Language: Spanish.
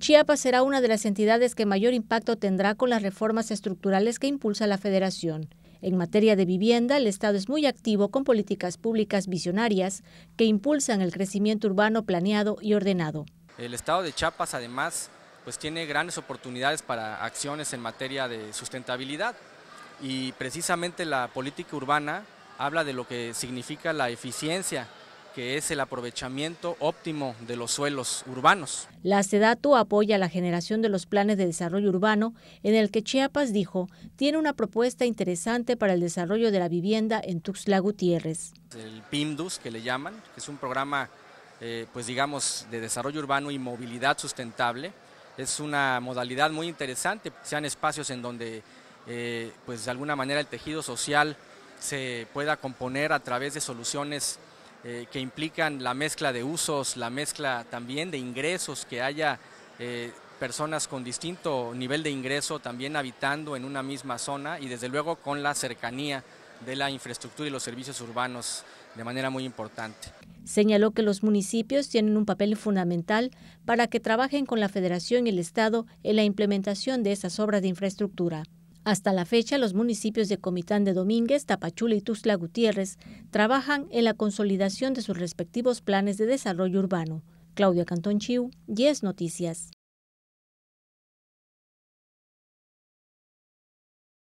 Chiapas será una de las entidades que mayor impacto tendrá con las reformas estructurales que impulsa la Federación. En materia de vivienda, el Estado es muy activo con políticas públicas visionarias que impulsan el crecimiento urbano planeado y ordenado. El Estado de Chiapas, además, pues tiene grandes oportunidades para acciones en materia de sustentabilidad y precisamente la política urbana habla de lo que significa la eficiencia que es el aprovechamiento óptimo de los suelos urbanos. La SEDATU apoya la generación de los planes de desarrollo urbano, en el que Chiapas dijo tiene una propuesta interesante para el desarrollo de la vivienda en Tuxtla Gutiérrez. El PIMDUS, que le llaman, que es un programa, eh, pues digamos, de desarrollo urbano y movilidad sustentable, es una modalidad muy interesante, sean espacios en donde, eh, pues de alguna manera, el tejido social se pueda componer a través de soluciones eh, que implican la mezcla de usos, la mezcla también de ingresos, que haya eh, personas con distinto nivel de ingreso también habitando en una misma zona y desde luego con la cercanía de la infraestructura y los servicios urbanos de manera muy importante. Señaló que los municipios tienen un papel fundamental para que trabajen con la Federación y el Estado en la implementación de esas obras de infraestructura. Hasta la fecha, los municipios de Comitán de Domínguez, Tapachula y Tuzla Gutiérrez trabajan en la consolidación de sus respectivos planes de desarrollo urbano. Claudia Cantón Chiu, 10 Noticias.